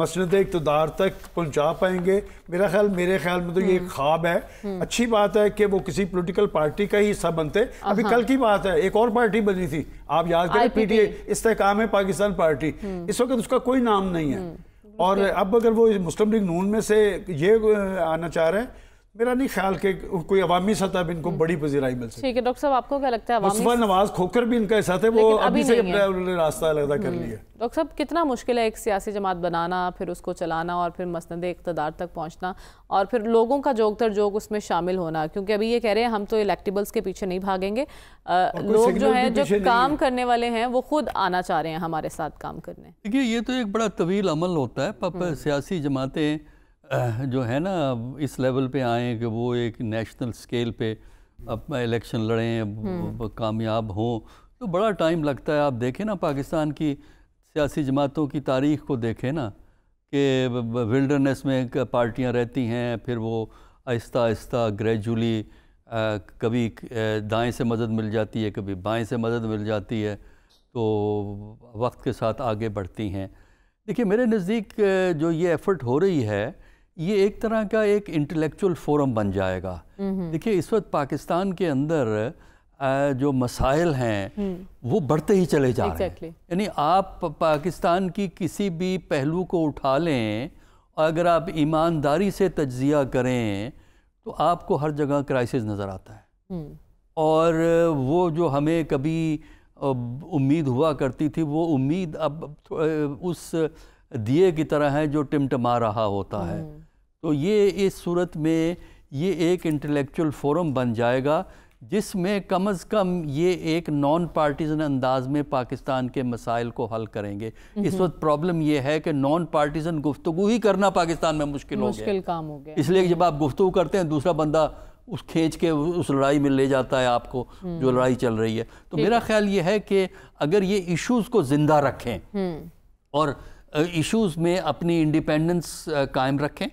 मसंद इकतदार तक पहुंचा पाएंगे मेरा ख्याल मेरे ख्याल में तो ये हम्म। ख्वाब है हम्म। अच्छी बात है कि वो किसी पॉलिटिकल पार्टी का ही हिस्सा बनते अभी हाँ। कल की बात है एक और पार्टी बनी थी आप याद करें पीटीए इस्तेकाम है पाकिस्तान पार्टी हम्म। इस वक्त उसका कोई नाम नहीं है और अब अगर वो मुस्लिम लीग नून में से ये आना चाह रहे हैं मेरा नहीं ख्याल कि कोई अवामी सतह पर इनको बड़ी पजीराई मिल ठीक है डॉक्टर साहब आपको क्या लगता है मुस्तफ़ा नवाज खोकर भी इनका ऐसा है वो अभी से उन्होंने रास्ता अलहदा कर लिया हम्म। डॉक्टर साहब कितना मुश्किल है एक सियासी जमात बनाना फिर उसको चलाना और फिर मसंद इकतदार तक पहुँचना और फिर लोगों का जोग तर जोग उसमें शामिल होना क्योंकि अभी ये कह रहे हैं हम तो इलेक्टिबल्स के पीछे नहीं भागेंगे लोग जो हैं जो काम करने वाले हैं वो खुद आना चाह रहे हैं हमारे साथ काम करने देखिए ये तो एक बड़ा तवील अमल होता है हम्म। सियासी जमातें जो है ना इस लेवल पे आए कि वो एक नेशनल स्केल पे अपना इलेक्शन लड़ें हम्म। कामयाब हों तो बड़ा टाइम लगता है आप देखें ना पाकिस्तान की सियासी जमातों की तारीख को देखें ना कि विल्डरनेस में पार्टियां रहती हैं फिर वो आहिस्ता आहिस्ता ग्रेजुअली कभी दाएं से मदद मिल जाती है कभी बाएं से मदद मिल जाती है तो वक्त के साथ आगे बढ़ती हैं देखिए मेरे नज़दीक जो ये एफ़र्ट हो रही है ये एक तरह का एक इंटेलेक्चुअल फोरम बन जाएगा देखिए इस वक्त पाकिस्तान के अंदर जो मसाइल हैं हम्म। वो बढ़ते ही चले जा exactly. रहे हैं यानी आप पाकिस्तान की किसी भी पहलू को उठा लें और अगर आप ईमानदारी से तजिया करें तो आपको हर जगह क्राइसिस नज़र आता है हम्म। और वो जो हमें कभी उम्मीद हुआ करती थी वो उम्मीद अब उस दिए की तरह है जो टिमटमा रहा होता है हम्म। तो ये इस सूरत में ये एक इंटेलेक्चुअल फोरम बन जाएगा जिसमें कम अज़ कम ये एक नॉन पार्टीजन अंदाज में पाकिस्तान के मसाइल को हल करेंगे इस वक्त प्रॉब्लम ये है कि नॉन पार्टीजन गुफ्तु ही करना पाकिस्तान में मुश्किल हो मुश्किल काम हो गया इसलिए जब हम्म। आप गुफ्तु करते हैं दूसरा बंदा उस खींच के उस लड़ाई में ले जाता है आपको जो हम्म। लड़ाई चल रही है तो मेरा ख्याल ये है कि अगर ये इशूज़ को ज़िंदा रखें हम्म। और इशूज़ में अपनी इंडिपेंडेंस कायम रखें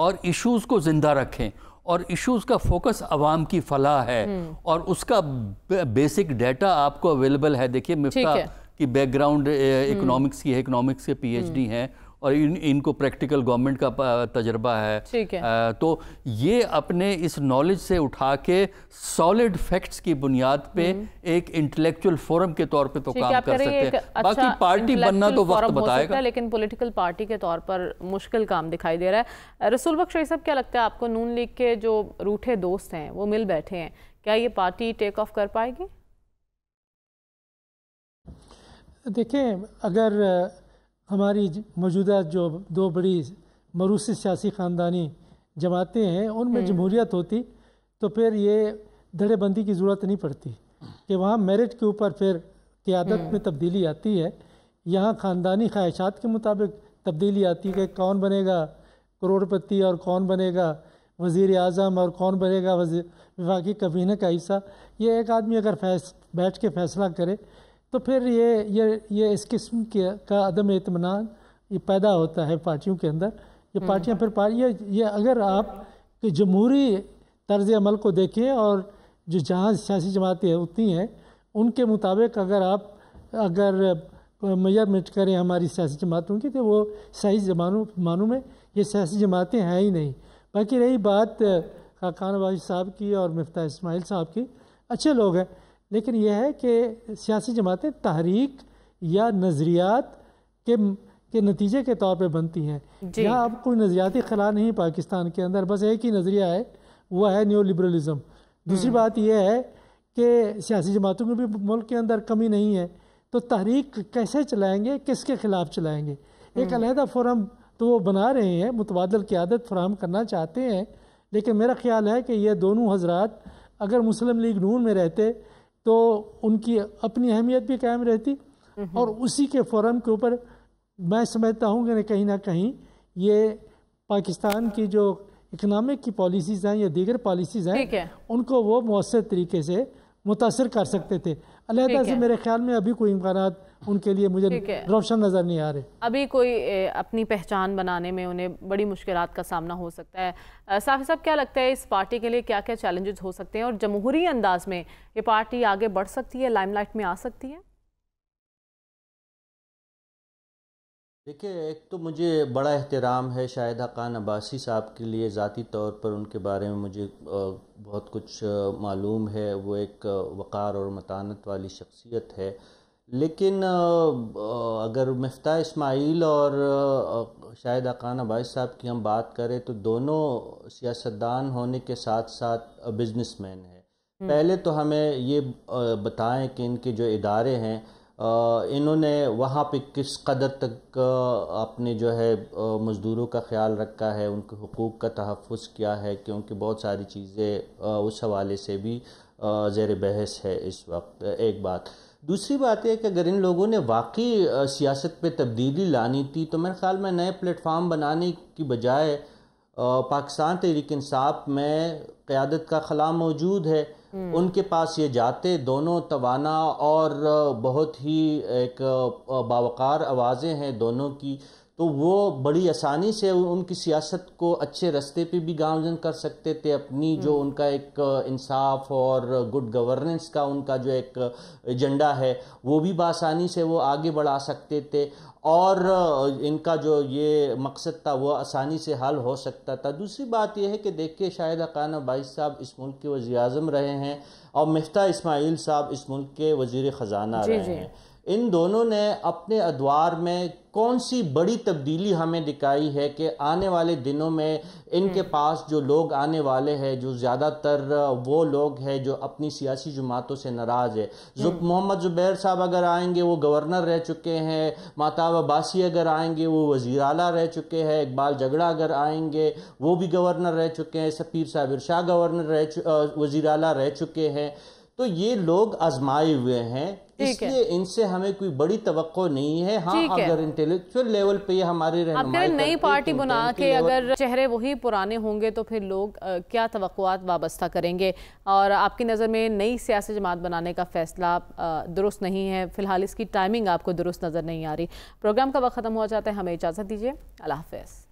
और इश्यूज़ को ज़िंदा रखें और इश्यूज़ का फोकस आवाम की फलाह है हम्म। और उसका बेसिक डाटा आपको अवेलेबल है देखिए मिफ्ता की बैकग्राउंड हम्म। इकोनॉमिक्स की है इकोनॉमिक्स के पीएचडी हम्म। हैं और इन इनको प्रैक्टिकल गवर्नमेंट का तजर्बा है ठीक है आ, तो ये अपने इस नॉलेज से उठा के सॉलिड फैक्ट्स की बुनियाद पे हम्म। एक इंटेलेक्चुअल फोरम के तौर पे तो काम कर सकते हैं अच्छा बाकी पार्टी बनना तो वक्त बताएगा लेकिन पॉलिटिकल पार्टी के तौर पर मुश्किल काम दिखाई दे रहा है रसूल बख्श साहब क्या लगता है आपको नून लीग के जो रूठे दोस्त हैं वो मिल बैठे हैं क्या ये पार्टी टेक ऑफ कर पाएगी देखिए अगर हमारी मौजूदा जो दो बड़ी मरूसी सियासी ख़ानदानी जमातें हैं उनमें हम्म। जमहूरियत होती तो फिर ये धड़ेबंदी की ज़रूरत नहीं पड़ती कि वहाँ मेरिट के ऊपर फिर क्यादत हम्म। में तब्दीली आती है यहाँ ख़ानदानी ख्वाहिशात के मुताबिक तब्दीली आती है कि कौन बनेगा करोड़पति और कौन बनेगा वज़ी अजम और कौन बनेगा वजी विभागी कबीना का हिस्सा ये एक आदमी अगर फैस बैठ के फैसला करे तो फिर ये ये ये इस किस्म के का अदम इतमान ये पैदा होता है पार्टियों के अंदर ये हम्म। पार्टियाँ फिर पार ये ये अगर आप कि जमहूरी तर्ज अमल को देखें और जो जहाँ सियासी जमातें होती हैं उनके मुताबिक अगर आप अगर मेजरमेंट करें हमारी सियासी जमातों की तो वो सही जमानों मानों में ये सियासी जमातें हैं ही नहीं बाकी रही बात खाकान वाजिद साहब की और मफ्ता इसमाइल साहब की अच्छे लोग हैं लेकिन यह है कि सियासी जमातें तहरीक या नज़रियात के के नतीजे के तौर पे बनती हैं यहाँ अब कोई नज़रियाती खला नहीं पाकिस्तान के अंदर बस एक ही नज़रिया है वह है न्यू लिबरलिज़म दूसरी हम्म। बात यह है कि सियासी जमातों की भी मुल्क के अंदर कमी नहीं है तो तहरीक कैसे चलाएँगे किसके खिलाफ चलाएँगे एक हम्म। अलहदा फोरम तो वो बना रहे हैं मुतबादल आदत फ्राहम करना चाहते हैं लेकिन मेरा ख्याल है कि यह दोनों हजरात अगर मुस्लिम लीग नून में रहते तो उनकी अपनी अहमियत भी कायम रहती और उसी के फोरम के ऊपर मैं समझता हूँ कि कहीं ना कहीं ये पाकिस्तान की जो इकनॉमिक की पॉलिसीज़ हैं या दीगर पॉलिसीज़ हैं उनको वो मौसर तरीके से मुतासर कर सकते थे अलहदा से मेरे ख्याल में अभी कोई इम्कान उनके लिए मुझे रोशन नज़र नहीं आ रहे अभी कोई अपनी पहचान बनाने में उन्हें बड़ी मुश्किल का सामना हो सकता है साफ साहब क्या लगता है इस पार्टी के लिए क्या क्या चैलेंजेस हो सकते हैं और जमहूरी अंदाज में ये पार्टी आगे बढ़ सकती है लाइमलाइट में आ सकती है देखिए एक तो मुझे बड़ा एहतराम है शाहिद हकान अब्बासी साहब के लिए ज़ाती तौर पर उनके बारे में मुझे बहुत कुछ मालूम है वो एक वक़ार और मतानत वाली शख्सियत है लेकिन अगर मफ्ता इस्माइल और शाहिद खान अब्बासी साहब की हम बात करें तो दोनों सियासतदान होने के साथ साथ बिजनेसमैन मैन है हम्म। पहले तो हमें ये बताएं कि इनके जो इदारे हैं इन्होंने वहाँ पे किस कदर तक अपने जो है मज़दूरों का ख्याल रखा है उनके हकूक़ का तहफ़ किया है क्योंकि बहुत सारी चीज़ें उस हवाले से भी ज़ेर बहस है इस वक्त एक बात दूसरी बात यह कि अगर इन लोगों ने वाकई सियासत पे तब्दीली लानी थी तो मेरे ख्याल में नए प्लेटफार्म बनाने की बजाय पाकिस्तान तहरीक इंसाफ में क़्यादत का खला मौजूद है हम्म। उनके पास ये जाते दोनों तवाना और बहुत ही एक बावकार आवाज़ें हैं दोनों की तो वो बड़ी आसानी से उनकी सियासत को अच्छे रास्ते पे भी गामजन कर सकते थे अपनी जो हम्म। उनका एक इंसाफ और गुड गवर्नेंस का उनका जो एक एजेंडा है वो भी बसानी से वो आगे बढ़ा सकते थे और इनका जो ये मकसद था वो आसानी से हल हो सकता था दूसरी बात यह है कि देखिए शाहिद खान बाई साहब इस मुल्क के वज़ी अजम रहे हैं और मफ्ता इसमाइल साहब इस मुल्क के वजीर ख़जाना रहे हैं इन दोनों ने अपने अदवार में कौन सी बड़ी तब्दीली हमें दिखाई है कि आने वाले दिनों में इनके हम्म। पास जो लोग आने वाले हैं जो ज़्यादातर वो लोग हैं जो अपनी सियासी जमातों से नाराज़ है हम्म। जुब मोहम्मद ज़ुबैर साहब अगर आएंगे वो गवर्नर रह चुके हैं माताब अब्बासी अगर आएंगे वो वज़ी अला रह चुके हैं इकबाल झगड़ा अगर आएंगे वो भी गवर्नर रह चुके हैं सफ़ीर साबिर शाह गवर्नर रह वज़ी अला रह चुके हैं तो ये लोग आजमाए हुए हैं इसलिए इनसे हमें कोई बड़ी तो नहीं है हाँ अगर इंटेलेक्चुअल लेवल पे हमारे नई पार्टी तो बना के अगर चेहरे वही पुराने होंगे तो फिर लोग क्या तो वाबस्ता करेंगे और आपकी नज़र में नई सियासी जमात बनाने का फैसला दुरुस्त नहीं है फिलहाल इसकी टाइमिंग आपको दुरुस्त नज़र नहीं आ रही प्रोग्राम का वक्त ख़त्म हो जाता है हमें इजाज़त दीजिए अल्लाह हाफ